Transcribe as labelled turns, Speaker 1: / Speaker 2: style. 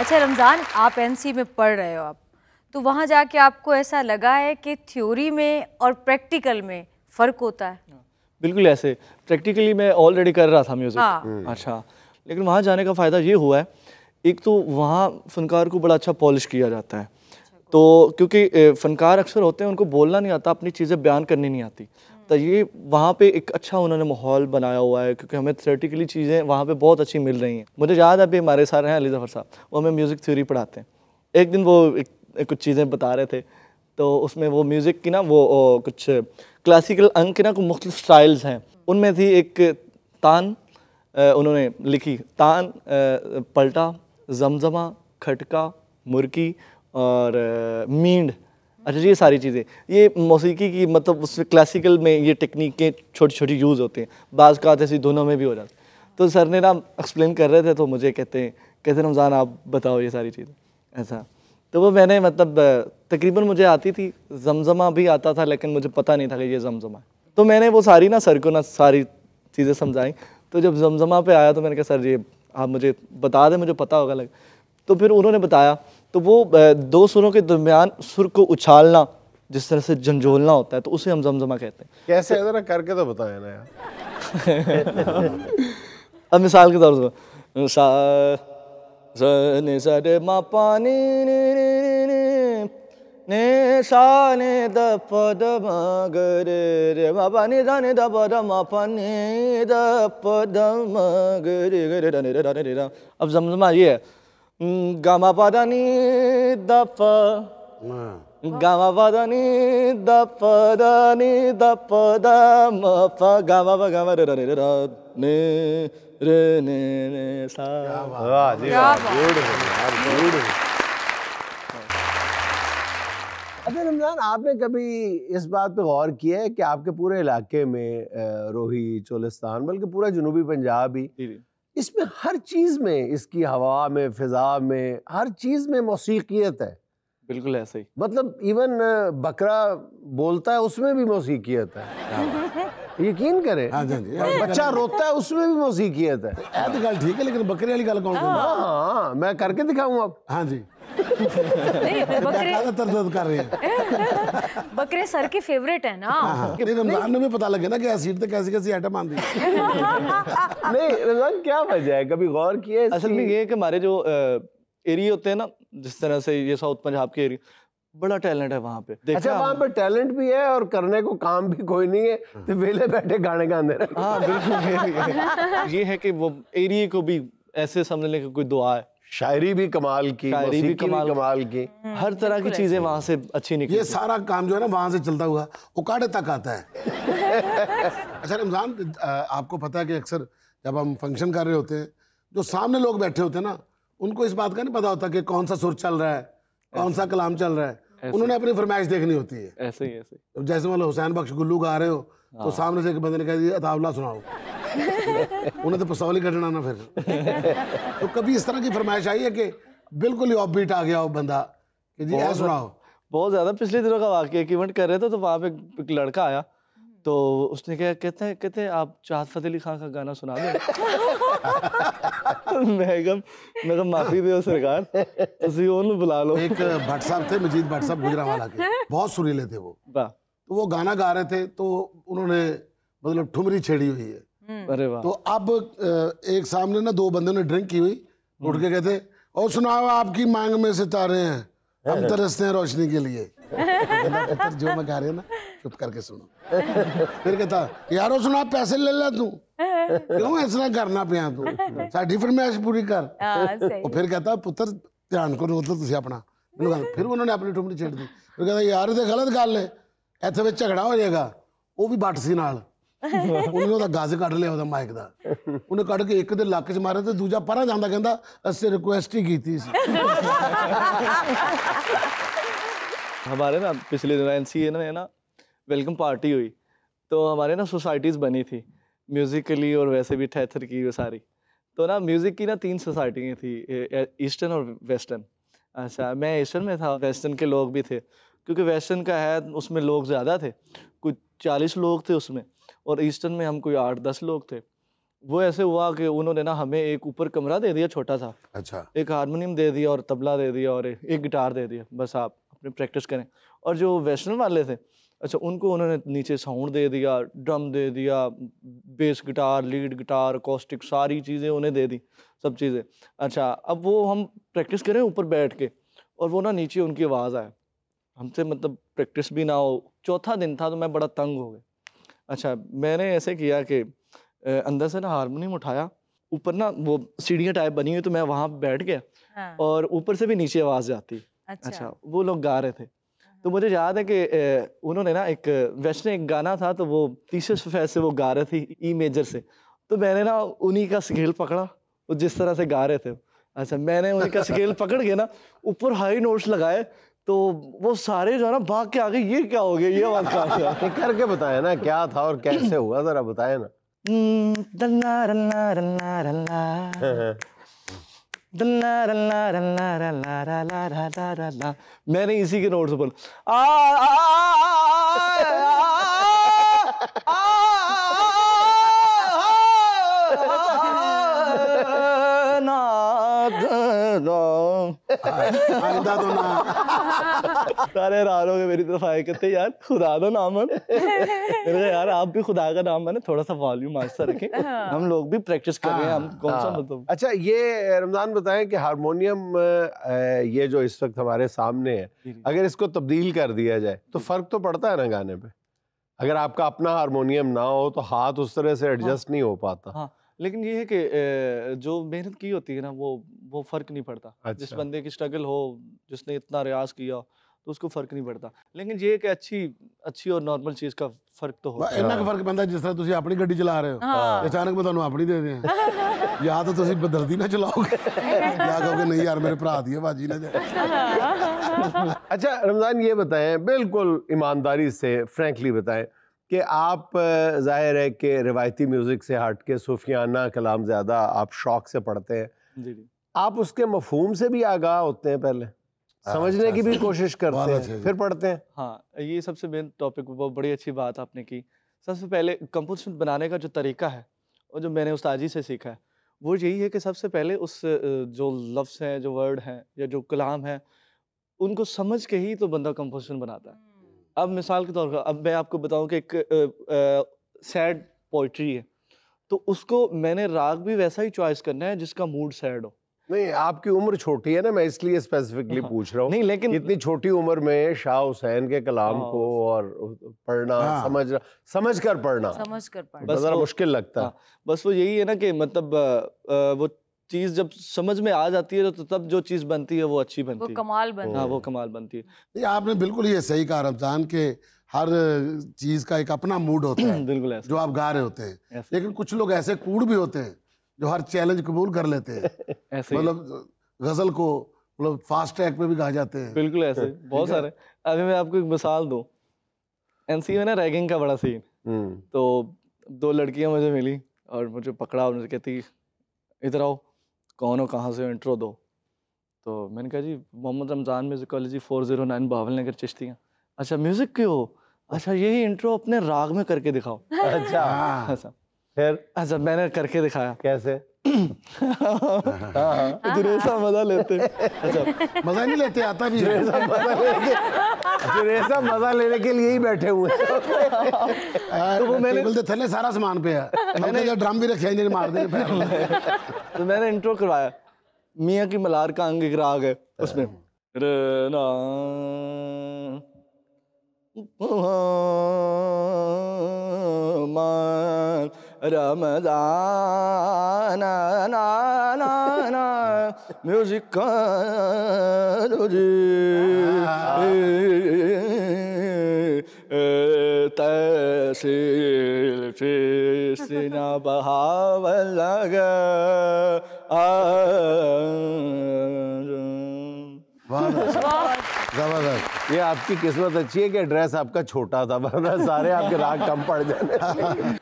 Speaker 1: अच्छा रमज़ान आप एनसी में पढ़ रहे हो आप तो वहाँ जाके आपको ऐसा लगा है कि थ्योरी में और प्रैक्टिकल में फ़र्क होता है हाँ,
Speaker 2: बिल्कुल ऐसे प्रैक्टिकली मैं ऑलरेडी कर रहा था म्यूज़िक हाँ। हम्म। अच्छा लेकिन वहाँ जाने का फ़ायदा ये हुआ है एक तो वहाँ फनकार को बड़ा अच्छा पॉलिश किया जाता है अच्छा, तो क्योंकि फ़नकार अक्सर होते हैं उनको बोलना नहीं आता अपनी चीज़ें बयान करनी नहीं आती तो ये वहाँ पे एक अच्छा उन्होंने माहौल बनाया हुआ है क्योंकि हमें थ्रेटिकली चीज़ें वहाँ पे बहुत अच्छी मिल रही हैं मुझे याद है अभी हमारे सारे हैं अली जफर साहब वो हमें म्यूज़िक थ्योरी पढ़ाते हैं एक दिन वो एक, एक कुछ चीज़ें बता रहे थे तो उसमें वो म्यूज़िक की ना वो ओ, कुछ क्लासिकल अंक के ना कुछ मुख्त स्टाइल्स हैं उनमें थी एक तान उन्होंने लिखी तान पलटा जमजमा खटका मुर्की और मींड अच्छा ये सारी चीज़ें ये मौसीकी की मतलब उस क्लासिकल में ये टेक्निकें छोटी छोटी यूज़ होती हैं बाज़ का ऐसी दोनों में भी हो जाते तो सर ने ना एक्सप्लेन कर रहे थे तो मुझे कहते हैं कहते रमज़ान आप बताओ ये सारी चीज़ें ऐसा तो वो मैंने मतलब तकरीबन मुझे आती थी जमजमा भी आता था लेकिन मुझे पता नहीं था कि ये जमजमा तो मैंने वो सारी ना सर को ना सारी चीज़ें समझाई तो जब जमजमा पे आया तो मैंने कहा सर ये आप मुझे बता दें मुझे पता होगा लग तो फिर उन्होंने बताया तो वो दो सुरों के दरमियान सुर को उछालना जिस तरह से झंझोलना होता है तो उसे हम जमजमा कहते
Speaker 1: हैं कैसे है जरा करके तो बताए
Speaker 2: ना यार अब मिसाल के तौर पर ने सा ने द प द म ग रे रे ने द प द म द प द म ग रे रे रे रे रे अब जमजमा ये है गमा dapa. दप dapa dani dapa dama pada ni da pada ma pa gama pa gama da da ne re ne ne sa वाह जी
Speaker 1: वाह रमजान आपने कभी इस बात पे गौर किया है कि आपके पूरे इलाके में रोही चोलिस्तान बल्कि पूरा जनूबी पंजाब ही इसमें हर चीज़ में इसकी हवा में फिजा में हर चीज़ में मौसीकियत है बिल्कुल ऐसे ही मतलब इवन बकरा बोलता है उसमें भी मौसीकियत है हाँ। यकीन करें हाँ, हाँ, बच्चा रोता है उसमें भी मौसीकियत है तो ठीक है लेकिन बकरे वाली गल कौन
Speaker 3: हाँ हाँ मैं करके दिखाऊँ आप हाँ जी
Speaker 2: नहीं
Speaker 3: बकरे ज्यादातर दर्द कर रहे हैं
Speaker 1: बकरे सर के फेवरेट है ना हाँ, हाँ। नहीं रमजान
Speaker 3: तो में पता लगे ना कि एसिड तो कैसी कैसी आइटम आती है
Speaker 1: नहीं
Speaker 2: रमजान क्या वजह है कभी गौर किया असल में ये है कि हमारे जो एरिया होते हैं ना जिस तरह से ये साउथ पंजाब के एरिया बड़ा टैलेंट है वहाँ पे अच्छा वहाँ
Speaker 1: पे टैलेंट भी है और करने को काम भी कोई नहीं है हाँ। तो वेले बैठे
Speaker 2: गाने गाने हाँ बिल्कुल ये है कि वो एरिए को भी ऐसे समझ लें कि कोई दुआ है शायरी भी कमाल की शायरी भी कमाल, भी कमाल की हम्म, हर तरह की चीजें वहां से अच्छी निकली ये सारा
Speaker 3: काम जो है ना वहां से चलता हुआ उकाड़े तक आता है अच्छा रमजान आपको पता है कि अक्सर जब हम फंक्शन कर रहे होते हैं जो सामने लोग बैठे होते हैं ना उनको इस बात का नहीं पता होता कि कौन सा सुर चल रहा है कौन सा कलाम चल रहा है उन्होंने अपनी फरमाइश देखनी होती
Speaker 2: है ऐसे ही ऐसे
Speaker 3: जैसे मतलब हुसैन बख्श गुल्लू गा रहे हो तो हाँ। सामने से एक बंदे ने कह दिया अतावला सुनाओ उन्हें तो पसौली कटना ना फिर तो कभी इस तरह की फरमाइश आई है कि बिल्कुल ही ऑफ बीट आ गया वो बंदा कि जी ऐसा सुनाओ
Speaker 2: बहुत ज़्यादा पिछले दिनों का वाक्य एक इवेंट कर रहे थे तो वहाँ पे एक लड़का आया तो उसने कहा कहते हैं कहते हैं आप चाहत फतेह अली खान का गाना सुना दो
Speaker 3: माफ़ी दे सरकार ਤੁਸੀਂ ਉਹਨੂੰ एक भट्ट साहब थे मजीद भट्ट साहब वाला के बहुत सुरीले थे वो तो वो गाना गा रहे थे तो उन्होंने मतलब ठुमरी छेड़ी हुई है तो अब एक सामने ना दो बंदे ने ड्रिंक की हुई उठ के कहते और सुनाओ आपकी मांग में सितारे हैं हम तरसते हैं रोशनी के लिए जो मैं गा रहे ना चुप करके सुनो फिर कहता यारो सुना पैसे ले ले तू क्यों ऐसा करना पिया तू साड़ी फरमाइश पूरी कर वो हाँ, फिर कहता पुत्र ध्यान करो मतलब तुझे अपना फिर उन्होंने अपनी ਆਪਣੀ छेड़ दी फिर कहता यार ਯਾਰ ਇਹ ਤੇ ਗਲਤ ਗੱਲ ਹੈ ਇੱਥੇ ਵਿੱਚ ਝਗੜਾ ਹੋ ਜਾਏਗਾ ਉਹ ਵੀ ਉਹਨੇ ਉਹਦਾ ਗਾਜ਼ ਕੱਢ ਲਿਆ ਉਹਦਾ ਮਾਈਕ ਦਾ ਉਹਨੇ ਕੱਢ ਕੇ ਇੱਕ ਦੇ ਲੱਕ 'ਚ ਮਾਰਿਆ ਤੇ ਦੂਜਾ ਪਰਾਂ ਜਾਂਦਾ ਕਹਿੰਦਾ
Speaker 2: ਅਸੀਂ ਰਿਕੁਐਸਟ ਹੀ ਕੀਤੀ ਸੀ हमारे ना पिछले दिनों एन सी ए में ना वेलकम पार्टी हुई तो हमारे ना सोसाइटीज़ बनी थी म्यूज़िकली और वैसे भी ठैथर की वो सारी तो ना म्यूज़िक की ना तीन सोसाइटी थी ईस्टर्न और वेस्टर्न अच्छा मैं ईस्टर्न में था वेस्टर्न के लोग भी थे क्योंकि वेस्टर्न का है उसमें लोग ज़्यादा थे कुछ चालीस लोग थे उसमें और ईस्टर्न में हम कोई आठ दस लोग थे वो ऐसे हुआ कि उन्होंने ना हमें एक ऊपर कमरा दे दिया छोटा सा अच्छा एक हारमोनियम दे दिया और तबला दे दिया और एक गिटार दे दिया बस आप अपने प्रैक्टिस करें और जो वेस्टर्न वाले थे अच्छा उनको उन्होंने नीचे साउंड दे दिया ड्रम दे दिया bass guitar lead guitar acoustic सारी चीज़ें उन्हें दे दी सब चीज़ें अच्छा अब वो हम प्रैक्टिस करें ऊपर बैठ के और वो ना नीचे उनकी आवाज़ आए हमसे मतलब प्रैक्टिस भी ना हो चौथा दिन था तो मैं बड़ा तंग हो गया अच्छा मैंने ऐसे किया कि अंदर से ना हारमोनियम उठाया ऊपर ना वो सीढ़ियाँ टाइप बनी हुई तो मैं वहाँ बैठ गया हाँ। और ऊपर से भी नीचे आवाज़ आती अच्छा।, अच्छा वो लोग गा रहे थे तो हाँ। मुझे याद है कि उन्होंने ना एक वैष्णव एक गाना था तो वो तीसरे सफेद से वो गा रहे थे ई मेजर से तो मैंने ना उन्हीं का स्केल पकड़ा वो जिस तरह से गा रहे थे अच्छा मैंने का स्केल पकड़ के ना ऊपर हाई नोट्स लगाए तो वो सारे जो है ना भाग के आ गए ये क्या हो गया ये बात करके बताए ना क्या था और कैसे हुआ जरा बताए ना दल्ला रल्ला रल्ला रल्ला मैंने इसी के नोट्स पर आ मेरी तरफ आए कहते यार खुदा नाम यार आप भी खुदा का नाम बने थोड़ा सा वॉल्यूम हम लोग भी प्रैक्टिस कर रहे हैं हम कौन सा हाँ। मतलब अच्छा ये
Speaker 1: रमजान बताएं कि हारमोनियम ये जो इस वक्त हमारे सामने है अगर इसको तब्दील कर दिया जाए तो फर्क तो पड़ता है ना गाने पे अगर आपका अपना हारमोनियम ना हो तो हाथ उस तरह से एडजस्ट हाँ। नहीं हो पाता हाँ।
Speaker 2: लेकिन ये है कि जो मेहनत की होती है ना वो वो फ़र्क नहीं पड़ता अच्छा। जिस बंदे की स्ट्रगल हो जिसने इतना रियाज किया तो उसको फ़र्क नहीं पड़ता लेकिन ये कि अच्छी अच्छी और नॉर्मल चीज़ का फ़र्क तो होता है इतना
Speaker 3: फ़र्क है जिस तरह तुम अपनी गड्डी चला रहे हो हाँ। अचानक मैं तुम्हें अपनी दे दे या तो तुम ਬਦਰਦੀ ना चलाओगे
Speaker 2: या कहोगे नहीं यार मेरे
Speaker 3: भरा दिए बाजी ਬਾਜੀ
Speaker 1: हाँ। अच्छा रमज़ान ये बताएं बिल्कुल ईमानदारी से फ्रेंकली बताएं कि आप जाहिर है कि रिवायती म्यूज़िक से हट के सूफियाना कलाम ज़्यादा आप शौक से पढ़ते हैं आप उसके मफहम से भी आगाह होते हैं पहले अच्छा, समझने अच्छा, की भी अच्छा। कोशिश करते हैं फिर
Speaker 2: पढ़ते हैं हाँ ये सबसे मेन टॉपिक बहुत बड़ी अच्छी बात आपने की सबसे पहले कंपोजिशन बनाने का जो तरीका है और जो मैंने उस जी से सीखा है वो यही है कि सबसे पहले उस जो लफ्स हैं जो वर्ड हैं या जो कलाम हैं उनको समझ के ही तो बंदा कंपोजिशन बनाता है अब मिसाल के तौर पर अब मैं आपको बताऊं कि एक सैड पोइट्री है तो उसको मैंने राग भी वैसा ही चॉइस करना है जिसका मूड सैड हो
Speaker 1: नहीं आपकी उम्र छोटी है ना मैं इसलिए स्पेसिफिकली हाँ, पूछ रहा हूँ नहीं लेकिन इतनी छोटी उम्र में शाह हुसैन के कलाम हाँ, को और पढ़ना हाँ, समझ समझ कर पढ़ना समझ कर पढ़ना बस मुश्किल
Speaker 2: लगता हाँ, बस वो यही है ना कि मतलब वो चीज जब समझ में आ जाती है तो, तो तब जो चीज बनती है वो अच्छी बनती वो है कमाल बनती हाँ, वो कमाल बनती है आपने बिल्कुल
Speaker 3: ये सही कहा रमजान के हर चीज का एक अपना मूड होता है बिल्कुल जो आप गा रहे होते हैं लेकिन कुछ लोग ऐसे कूड़ भी होते हैं जो हर चैलेंज कबूल कर लेते हैं मतलब गजल को मतलब फास्ट ट्रैक पे भी गा जाते हैं बिल्कुल ऐसे बहुत सारे
Speaker 2: अभी मैं आपको एक मिसाल दू एनसी में ना रैगिंग का बड़ा सीन हम्म। तो दो लड़कियां मुझे मिली और मुझे पकड़ा और मुझे कहती इधर आओ कौन हो कहाँ से हो इंट्रो दो तो मैंने कहा जी मोहम्मद रमज़ान म्यूज़िक कॉलेजी four zero nine Bahawal Nagar Chishtian अच्छा म्यूज़िक क्यों हो अच्छा यही इंट्रो अपने राग में करके दिखाओ अच्छा, अच्छा। फिर अच्छा मैंने करके दिखाया कैसे जुरेसा हाँ। हाँ। मजा लेते अच्छा मजा नहीं लेते आता भी जुरेसा मजा लेते
Speaker 3: जुरेसा
Speaker 1: अच्छा, मजा लेने के लिए ही बैठे हुए हाँ, तो वो मैंने बोलते तो थले सारा सामान पे है
Speaker 3: मैंने जो ड्रम
Speaker 1: भी रखे मार दे
Speaker 2: तो मैंने इंट्रो करवाया मिया की मलार का अंग गिरा गए उसमें ना मान Ramadan na na na na तहसील बहाव लग जबरदस्त ये आपकी
Speaker 1: किस्मत अच्छी है कि ड्रेस आपका छोटा था वरना सारे आपके राग कम पड़ जाते